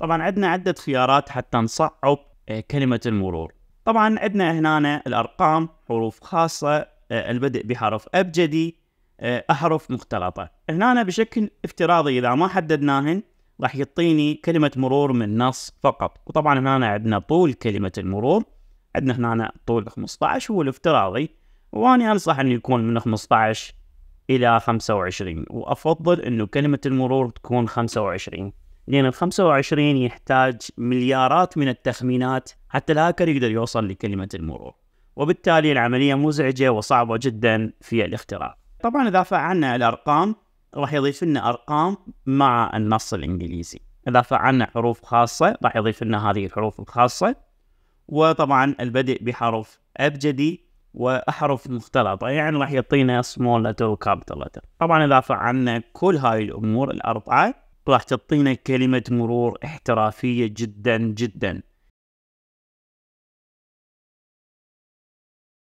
طبعا عندنا عدة خيارات حتى نصعب آه، كلمة المرور طبعا عندنا هنا الأرقام حروف خاصة آه، البدء بحرف أبجدي آه، أحرف مختلطة هنا بشكل افتراضي إذا ما حددناهن راح يعطيني كلمة مرور من نص فقط وطبعا هنا عندنا طول كلمة المرور عندنا هنا طول 15 هو الافتراضي وأنا أنصح أنه يكون من 15 إلى 25 وأفضل أنه كلمة المرور تكون 25 لأن ال 25 يحتاج مليارات من التخمينات حتى الهاكر يقدر يوصل لكلمة المرور وبالتالي العملية مزعجة وصعبة جدا في الاختراع طبعا إذا فعلنا الأرقام راح يضيف لنا أرقام مع النص الإنجليزي إذا فعلنا حروف خاصة راح يضيف لنا هذه الحروف الخاصة وطبعا البدء بحرف أبجدي وأحرف مختلطة يعني راح يعطينا سمول لتر وكابيتال لتر. طبعا إذا فعلنا كل هاي الأمور الأربعة راح تعطينا كلمة مرور احترافية جدا جدا